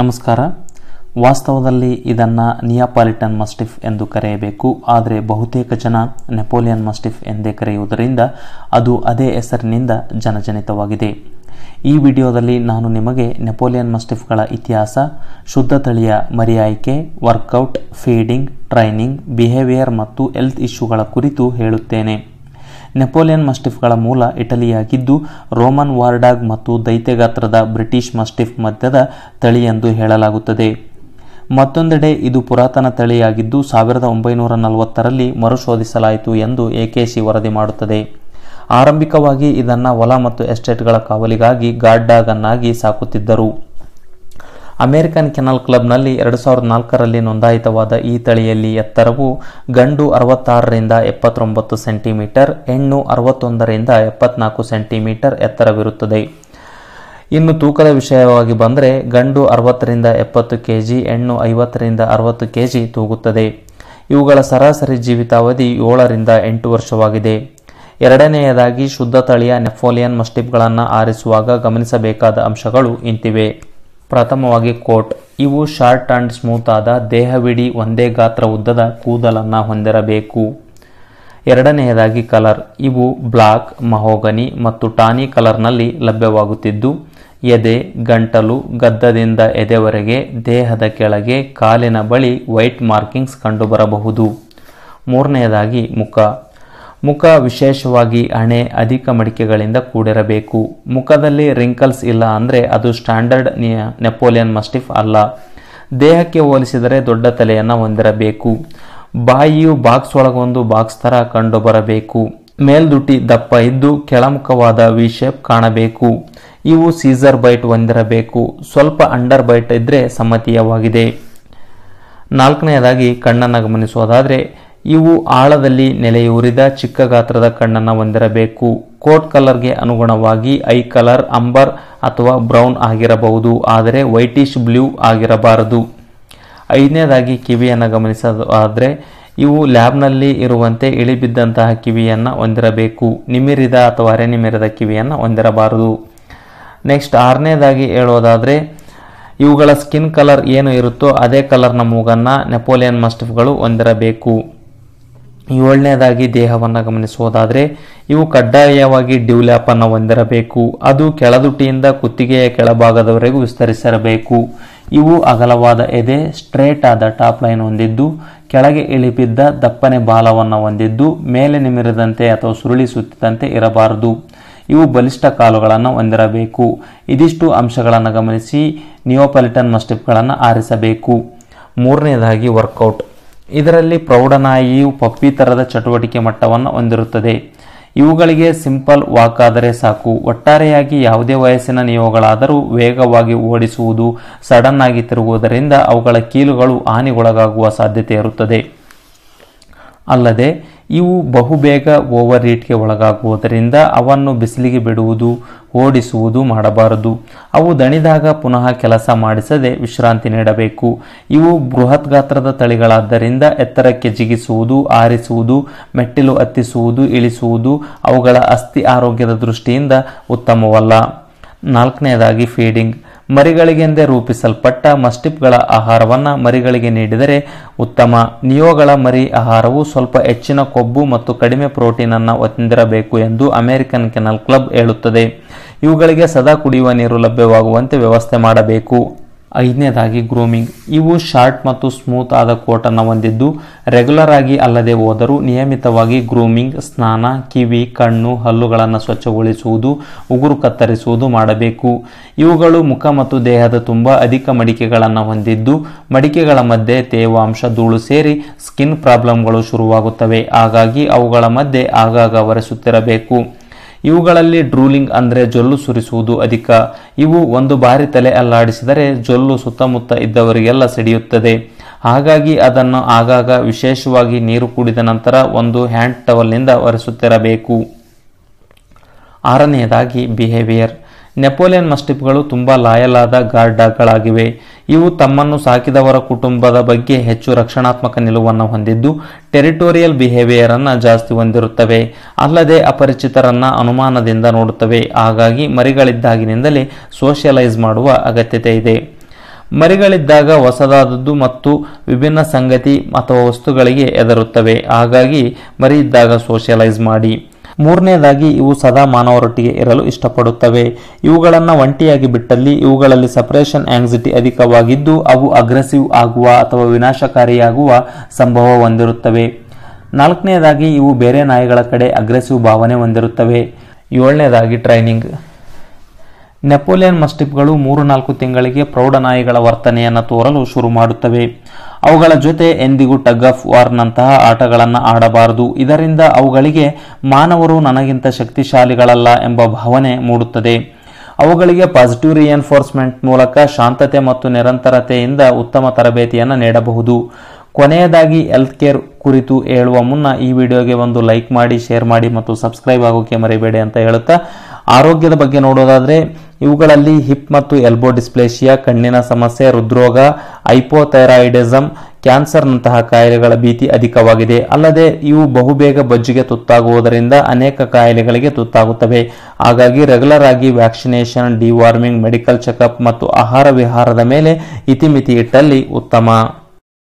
ನಮಸ್ಕಾರ ವಾಸ್ತವದಲ್ಲಿ ಇದನ್ನು ನಿಯಾಪಾಲಿಟನ್ ಮಸ್ಟಿಫ್ ಎಂದು ಕರೆಯಬೇಕು ಆದರೆ ಬಹುತೇಕ ಜನ ನೆಪೋಲಿಯನ್ ಮಸ್ಟಿಫ್ ಎಂದೇ ಕರೆಯುವುದರಿಂದ ಅದು ಅದೇ ಹೆಸರಿನಿಂದ ಜನಜನಿತವಾಗಿದೆ ಈ ವಿಡಿಯೋದಲ್ಲಿ ನಾನು ನಿಮಗೆ ನೆಪೋಲಿಯನ್ ಮಸ್ಟಿಫ್ಗಳ ಇತಿಹಾಸ ಶುದ್ಧ ತಳಿಯ ಮರಿಯಾಯ್ಕೆ ವರ್ಕೌಟ್ ಫೀಡಿಂಗ್ ಟ್ರೈನಿಂಗ್ ಬಿಹೇವಿಯರ್ ಮತ್ತು ಹೆಲ್ತ್ ಇಶ್ಯೂಗಳ ಕುರಿತು ಹೇಳುತ್ತೇನೆ ನೆಪೋಲಿಯನ್ ಮಸ್ಟಿಫ್ಗಳ ಮೂಲ ಇಟಲಿಯಾಗಿದ್ದು ರೋಮನ್ ವಾರ್ಡಾಗ್ ಮತ್ತು ದೈತ್ಯಗಾತ್ರದ ಬ್ರಿಟಿಷ್ ಮಸ್ಟಿಫ್ ಮಧ್ಯದ ತಳಿ ಎಂದು ಹೇಳಲಾಗುತ್ತದೆ ಮತ್ತೊಂದೆಡೆ ಇದು ಪುರಾತನ ತಳಿಯಾಗಿದ್ದು ಸಾವಿರದ ಒಂಬೈನೂರ ನಲವತ್ತರಲ್ಲಿ ಮರುಶೋಧಿಸಲಾಯಿತು ಎಂದು ಎಕೆಸಿ ವರದಿ ಮಾಡುತ್ತದೆ ಆರಂಭಿಕವಾಗಿ ಇದನ್ನು ಹೊಲ ಮತ್ತು ಎಸ್ಟೇಟ್ಗಳ ಕಾವಲಿಗಾಗಿ ಗಾರ್ಡ್ ಡಾಗ್ ಅನ್ನಾಗಿ ಸಾಕುತ್ತಿದ್ದರು ಅಮೆರಿಕನ್ ಕೆನಲ್ ಕ್ಲಬ್ನಲ್ಲಿ ಎರಡು ಸಾವಿರದ ನಾಲ್ಕರಲ್ಲಿ ನೋಂದಾಯಿತವಾದ ಈ ತಳಿಯಲ್ಲಿ ಎತ್ತರವು ಗಂಡು ಅರವತ್ತಾರರಿಂದ ಎಪ್ಪತ್ತೊಂಬತ್ತು ಸೆಂಟಿಮೀಟರ್ ಹೆಣ್ಣು ಅರವತ್ತೊಂದರಿಂದ ಎಪ್ಪತ್ನಾಲ್ಕು ಸೆಂಟಿಮೀಟರ್ ಎತ್ತರವಿರುತ್ತದೆ ಇನ್ನು ತೂಕದ ವಿಷಯವಾಗಿ ಬಂದರೆ ಗಂಡು ಅರವತ್ತರಿಂದ ಎಪ್ಪತ್ತು ಕೆ ಜಿ ಹೆಣ್ಣು ಐವತ್ತರಿಂದ ಅರವತ್ತು ಕೆ ಜಿ ತೂಗುತ್ತದೆ ಇವುಗಳ ಸರಾಸರಿ ಜೀವಿತಾವಧಿ ಏಳರಿಂದ ಎಂಟು ವರ್ಷವಾಗಿದೆ ಎರಡನೆಯದಾಗಿ ಶುದ್ಧ ತಳಿಯ ನೆಫೋಲಿಯನ್ ಮಸ್ಟಿಪ್ಗಳನ್ನು ಆರಿಸುವಾಗ ಗಮನಿಸಬೇಕಾದ ಅಂಶಗಳು ಇಂತಿವೆ ಪ್ರಥಮವಾಗಿ ಕೋಟ್ ಇವು ಶಾರ್ಟ್ ಆ್ಯಂಡ್ ಸ್ಮೂತ್ ಆದ ದೇಹವಿಡೀ ಒಂದೇ ಗಾತ್ರ ಉದ್ದದ ಕೂದಲನ್ನು ಹೊಂದಿರಬೇಕು ಎರಡನೆಯದಾಗಿ ಕಲರ್ ಇವು ಬ್ಲಾಕ್ ಮಹೋಗನಿ ಮತ್ತು ಟಾನಿ ಕಲರ್ನಲ್ಲಿ ಲಭ್ಯವಾಗುತ್ತಿದ್ದು ಎದೆ ಗಂಟಲು ಗದ್ದದಿಂದ ಎದೆವರೆಗೆ ದೇಹದ ಕೆಳಗೆ ಕಾಲಿನ ಬಳಿ ವೈಟ್ ಮಾರ್ಕಿಂಗ್ಸ್ ಕಂಡುಬರಬಹುದು ಮೂರನೆಯದಾಗಿ ಮುಖ ಮುಖ ವಿಶೇಷವಾಗಿ ಹಣೆ ಅಧಿಕ ಮಡಿಕೆಗಳಿಂದ ಕೂಡಿರಬೇಕು ಮುಖದಲ್ಲಿ ರಿಂಕಲ್ಸ್ ಇಲ್ಲ ಅಂದರೆ ಅದು ಸ್ಟ್ಯಾಂಡರ್ಡ್ ನೆಪೋಲಿಯನ್ ಮಸ್ಟಿಫ್ ಅಲ್ಲ ದೇಹಕ್ಕೆ ಹೋಲಿಸಿದರೆ ದೊಡ್ಡ ತಲೆಯನ್ನು ಹೊಂದಿರಬೇಕು ಬಾಯಿಯು ಬಾಕ್ಸ್ ಒಳಗೊಂದು ಬಾಕ್ಸ್ ಥರ ಬರಬೇಕು ಮೇಲ್ದುಟಿ ದಪ್ಪ ಇದ್ದು ಕೆಳಮುಖವಾದ ವಿ ಶೇಪ್ ಕಾಣಬೇಕು ಇವು ಸೀಸರ್ ಬೈಟ್ ಹೊಂದಿರಬೇಕು ಸ್ವಲ್ಪ ಅಂಡರ್ ಬೈಟ್ ಇದ್ದರೆ ಸಮ್ಮತೀಯವಾಗಿದೆ ನಾಲ್ಕನೆಯದಾಗಿ ಕಣ್ಣನ್ನು ಗಮನಿಸುವುದಾದರೆ ಇವು ಆಳದಲ್ಲಿ ನೆಲೆಯೂರಿದ ಚಿಕ್ಕ ಗಾತ್ರದ ಕಣ್ಣನ್ನು ಹೊಂದಿರಬೇಕು ಕೋಟ್ ಕಲರ್ಗೆ ಅನುಗುಣವಾಗಿ ಐ ಕಲರ್ ಅಂಬರ್ ಅಥವಾ ಬ್ರೌನ್ ಆಗಿರಬಹುದು ಆದರೆ ವೈಟಿಶ್ ಬ್ಲೂ ಆಗಿರಬಾರದು ಐದನೇದಾಗಿ ಕಿವಿಯನ್ನು ಆದರೆ ಇವು ಲ್ಯಾಬ್ನಲ್ಲಿ ಇರುವಂತೆ ಇಳಿಬಿದ್ದಂತಹ ಕಿವಿಯನ್ನು ಹೊಂದಿರಬೇಕು ನಿಮಿರಿದ ಅಥವಾ ನಿಮಿರಿದ ಕಿವಿಯನ್ನು ಹೊಂದಿರಬಾರದು ನೆಕ್ಸ್ಟ್ ಆರನೇದಾಗಿ ಹೇಳೋದಾದರೆ ಇವುಗಳ ಸ್ಕಿನ್ ಕಲರ್ ಏನು ಇರುತ್ತೋ ಅದೇ ಕಲರ್ನ ಮೂಗನ್ನು ನೆಪೋಲಿಯನ್ ಮಸ್ಟಫ್ಗಳು ಹೊಂದಿರಬೇಕು ಏಳನೇದಾಗಿ ದೇಹವನ್ನು ಗಮನಿಸುವುದಾದರೆ ಇವು ಕಡ್ಡಾಯವಾಗಿ ಡ್ಯೂಲ್ಯಾಪನ್ನು ಅನ್ನು ಹೊಂದಿರಬೇಕು ಅದು ಕೆಳದುಟಿಯಿಂದ ಕುತ್ತಿಗೆಯ ಕೆಳಭಾಗದವರೆಗೂ ವಿಸ್ತರಿಸಿರಬೇಕು ಇವು ಅಗಲವಾದ ಎದೆ ಸ್ಟ್ರೇಟ್ ಆದ ಟಾಪ್ ಲೈನ್ ಹೊಂದಿದ್ದು ಕೆಳಗೆ ಇಳಿಬಿದ್ದ ದಪ್ಪನೆ ಬಾಲವನ್ನು ಹೊಂದಿದ್ದು ಮೇಲೆ ನಿಮಿರದಂತೆ ಅಥವಾ ಸುರುಳಿ ಸುತ್ತಿದಂತೆ ಇರಬಾರದು ಇವು ಬಲಿಷ್ಠ ಕಾಲುಗಳನ್ನು ಹೊಂದಿರಬೇಕು ಇದಿಷ್ಟು ಅಂಶಗಳನ್ನು ಗಮನಿಸಿ ನಿಯೋಪಾಲಿಟನ್ ಮಸ್ಟಿಪ್ಗಳನ್ನು ಆರಿಸಬೇಕು ಮೂರನೇದಾಗಿ ವರ್ಕೌಟ್ ಇದರಲ್ಲಿ ಪ್ರೌಢನಾಯಿಯು ಪಪ್ಪಿ ಥರದ ಚಟುವಟಿಕೆ ಮಟ್ಟವನ್ನು ಹೊಂದಿರುತ್ತದೆ ಇವುಗಳಿಗೆ ಸಿಂಪಲ್ ವಾಕ್ ಆದರೆ ಸಾಕು ಒಟ್ಟಾರೆಯಾಗಿ ಯಾವುದೇ ವಯಸ್ಸಿನ ನಿಯೋಗಳಾದರೂ ವೇಗವಾಗಿ ಓಡಿಸುವುದು ಸಡನ್ ಆಗಿ ತಿರುಗುವುದರಿಂದ ಅವುಗಳ ಕೀಲುಗಳು ಹಾನಿಗೊಳಗಾಗುವ ಸಾಧ್ಯತೆ ಇರುತ್ತದೆ ಅಲ್ಲದೆ ಇವು ಬಹುಬೇಗ ಓವರ್ ಹೀಟ್ಗೆ ಒಳಗಾಗುವುದರಿಂದ ಅವನ್ನು ಬಿಸಿಲಿಗೆ ಬಿಡುವುದು ಓಡಿಸುವುದು ಮಾಡಬಾರದು ಅವು ದಣಿದಾಗ ಪುನಃ ಕೆಲಸ ಮಾಡಿಸದೆ ವಿಶ್ರಾಂತಿ ನೀಡಬೇಕು ಇವು ಬೃಹತ್ ಗಾತ್ರದ ತಳಿಗಳಾದ್ದರಿಂದ ಎತ್ತರಕ್ಕೆ ಜಿಗಿಸುವುದು ಆರಿಸುವುದು ಮೆಟ್ಟಿಲು ಹತ್ತಿಸುವುದು ಇಳಿಸುವುದು ಅವುಗಳ ಅಸ್ಥಿ ಆರೋಗ್ಯದ ದೃಷ್ಟಿಯಿಂದ ಉತ್ತಮವಲ್ಲ ನಾಲ್ಕನೆಯದಾಗಿ ಫೀಡಿಂಗ್ ಮರಿಗಳಿಗೆಂದೇ ರೂಪಿಸಲ್ಪಟ್ಟ ಮಸ್ಟಿಪ್ಗಳ ಆಹಾರವನ್ನು ಮರಿಗಳಿಗೆ ನೀಡಿದರೆ ಉತ್ತಮ ನಿಯೋಗಳ ಮರಿ ಆಹಾರವು ಸ್ವಲ್ಪ ಹೆಚ್ಚಿನ ಕೊಬ್ಬು ಮತ್ತು ಕಡಿಮೆ ಪ್ರೋಟೀನ್ ಅನ್ನು ಎಂದು ಅಮೆರಿಕನ್ ಕೆನಲ್ ಕ್ಲಬ್ ಹೇಳುತ್ತದೆ ಇವುಗಳಿಗೆ ಸದಾ ಕುಡಿಯುವ ನೀರು ಲಭ್ಯವಾಗುವಂತೆ ವ್ಯವಸ್ಥೆ ಮಾಡಬೇಕು ಐದನೇದಾಗಿ ಗ್ರೂಮಿಂಗ್ ಇವು ಶಾರ್ಟ್ ಮತ್ತು ಸ್ಮೂತ್ ಆದ ಕೋಟನ್ನು ಹೊಂದಿದ್ದು ರೆಗ್ಯುಲರ್ ಆಗಿ ಅಲ್ಲದೆ ಹೋದರೂ ನಿಯಮಿತವಾಗಿ ಗ್ರೂಮಿಂಗ್ ಸ್ನಾನ ಕಿವಿ ಕಣ್ಣು ಹಲ್ಲುಗಳನ್ನು ಸ್ವಚ್ಛಗೊಳಿಸುವುದು ಉಗುರು ಕತ್ತರಿಸುವುದು ಮಾಡಬೇಕು ಇವುಗಳು ಮುಖ ಮತ್ತು ದೇಹದ ತುಂಬ ಅಧಿಕ ಮಡಿಕೆಗಳನ್ನು ಹೊಂದಿದ್ದು ಮಡಿಕೆಗಳ ಮಧ್ಯೆ ತೇವಾಂಶ ಧೂಳು ಸೇರಿ ಸ್ಕಿನ್ ಪ್ರಾಬ್ಲಮ್ಗಳು ಶುರುವಾಗುತ್ತವೆ ಹಾಗಾಗಿ ಅವುಗಳ ಮಧ್ಯೆ ಆಗಾಗ ಒರೆಸುತ್ತಿರಬೇಕು ಇವುಗಳಲ್ಲಿ ಡ್ರೂಲಿಂಗ್ ಅಂದರೆ ಜೊಲ್ಲು ಸುರಿಸುವುದು ಅಧಿಕ ಇವು ಒಂದು ಬಾರಿ ತಲೆ ಅಲ್ಲಾಡಿಸಿದರೆ ಜೊಲ್ಲು ಸುತ್ತಮುತ್ತ ಇದ್ದವರಿಗೆಲ್ಲ ಸಿಡಿಯುತ್ತದೆ ಹಾಗಾಗಿ ಅದನ್ನು ಆಗಾಗ ವಿಶೇಷವಾಗಿ ನೀರು ಕುಡಿದ ನಂತರ ಒಂದು ಹ್ಯಾಂಡ್ ಟವಲ್ನಿಂದ ಒರೆಸುತ್ತಿರಬೇಕು ಆರನೆಯದಾಗಿ ಬಿಹೇವಿಯರ್ ನೆಪೋಲಿಯನ್ ಮಸ್ಟಿಪ್ಗಳು ತುಂಬ ಲಾಯಲಾದ ಗಾರ್ಡಗಳಾಗಿವೆ ಇವು ತಮ್ಮನ್ನು ಸಾಕಿದವರ ಕುಟುಂಬದ ಬಗ್ಗೆ ಹೆಚ್ಚು ರಕ್ಷಣಾತ್ಮಕ ನಿಲುವನ್ನು ಹೊಂದಿದ್ದು ಟೆರಿಟೋರಿಯಲ್ ಬಿಹೇವಿಯರ್ ಅನ್ನು ಜಾಸ್ತಿ ಹೊಂದಿರುತ್ತವೆ ಅಲ್ಲದೆ ಅಪರಿಚಿತರನ್ನ ಅನುಮಾನದಿಂದ ನೋಡುತ್ತವೆ ಹಾಗಾಗಿ ಮರಿಗಳಿದ್ದಾಗಿನಿಂದಲೇ ಸೋಷಿಯಲೈಸ್ ಮಾಡುವ ಅಗತ್ಯತೆ ಇದೆ ಮರಿಗಳಿದ್ದಾಗ ಹೊಸದಾದದ್ದು ಮತ್ತು ವಿಭಿನ್ನ ಸಂಗತಿ ಅಥವಾ ವಸ್ತುಗಳಿಗೆ ಎದರುತ್ತವೆ ಹಾಗಾಗಿ ಮರಿ ಇದ್ದಾಗ ಸೋಷಿಯಲೈಸ್ ಮಾಡಿ ಮೂರನೇದಾಗಿ ಇವು ಸದಾ ಮಾನವರೊಟ್ಟಿಗೆ ಇರಲು ಇಷ್ಟಪಡುತ್ತವೆ ಇವುಗಳನ್ನು ಒಂಟಿಯಾಗಿ ಬಿಟ್ಟಲ್ಲಿ ಇವುಗಳಲ್ಲಿ ಸಪರೇಷನ್ ಆಂಗ್ಸಿಟಿ ಅಧಿಕವಾಗಿದ್ದು ಅವು ಅಗ್ರೆಸಿವ್ ಆಗುವ ಅಥವಾ ವಿನಾಶಕಾರಿಯಾಗುವ ಸಂಭವ ಹೊಂದಿರುತ್ತವೆ ನಾಲ್ಕನೇದಾಗಿ ಇವು ಬೇರೆ ನಾಯಿಗಳ ಕಡೆ ಅಗ್ರೆಸಿವ್ ಭಾವನೆ ಹೊಂದಿರುತ್ತವೆ ಏಳನೇದಾಗಿ ಟ್ರೈನಿಂಗ್ ನೆಪೋಲಿಯನ್ ಮಸ್ಟಿಪ್ಗಳು ಮೂರು ನಾಲ್ಕು ತಿಂಗಳಿಗೆ ಪ್ರೌಢನಾಯಿಗಳ ವರ್ತನೆಯನ್ನು ತೋರಲು ಶುರು ಮಾಡುತ್ತವೆ ಅವುಗಳ ಜೊತೆ ಎಂದಿಗೂ ಟಗ್ ಆಫ್ ವಾರ್ನಂತಹ ಆಟಗಳನ್ನು ಆಡಬಾರದು ಇದರಿಂದ ಅವುಗಳಿಗೆ ಮಾನವರು ನನಗಿಂತ ಶಕ್ತಿಶಾಲಿಗಳಲ್ಲ ಎಂಬ ಭಾವನೆ ಮೂಡುತ್ತದೆ ಅವುಗಳಿಗೆ ಪಾಸಿಟಿವ್ ರಿಎನ್ಫೋರ್ಸ್ಮೆಂಟ್ ಮೂಲಕ ಶಾಂತತೆ ಮತ್ತು ನಿರಂತರತೆಯಿಂದ ಉತ್ತಮ ತರಬೇತಿಯನ್ನು ನೀಡಬಹುದು ಕೊನೆಯದಾಗಿ ಹೆಲ್ತ್ ಕೇರ್ ಕುರಿತು ಹೇಳುವ ಮುನ್ನ ಈ ವಿಡಿಯೋಗೆ ಒಂದು ಲೈಕ್ ಮಾಡಿ ಶೇರ್ ಮಾಡಿ ಮತ್ತು ಸಬ್ಸ್ಕ್ರೈಬ್ ಆಗೋಕೆ ಮರಿಬೇಡಿ ಅಂತ ಹೇಳುತ್ತಾ ಆರೋಗ್ಯದ ಬಗ್ಗೆ ನೋಡೋದಾದರೆ ಇವುಗಳಲ್ಲಿ ಹಿಪ್ ಮತ್ತು ಎಲ್ಬೋ ಡಿಸ್ಪ್ಲೇಷಿಯಾ ಕಣ್ಣಿನ ಸಮಸ್ಯೆ ಹೃದ್ರೋಗ ಐಪೋಥೈರಾಯಿಡಿಸಮ್ ಕ್ಯಾನ್ಸರ್ನಂತಹ ಕಾಯಿಲೆಗಳ ಭೀತಿ ಅಧಿಕವಾಗಿದೆ ಅಲ್ಲದೆ ಇವು ಬಹುಬೇಗ ಬಜ್ಜಿಗೆ ತುತ್ತಾಗುವುದರಿಂದ ಅನೇಕ ಕಾಯಿಲೆಗಳಿಗೆ ತುತ್ತಾಗುತ್ತವೆ ಹಾಗಾಗಿ ರೆಗ್ಯುಲರ್ ಆಗಿ ವ್ಯಾಕ್ಸಿನೇಷನ್ ಡಿವಾರ್ಮಿಂಗ್ ಮೆಡಿಕಲ್ ಚೆಕಪ್ ಮತ್ತು ಆಹಾರ ವಿಹಾರದ ಮೇಲೆ ಇತಿಮಿತಿ ಇಟ್ಟಲ್ಲಿ ಉತ್ತಮ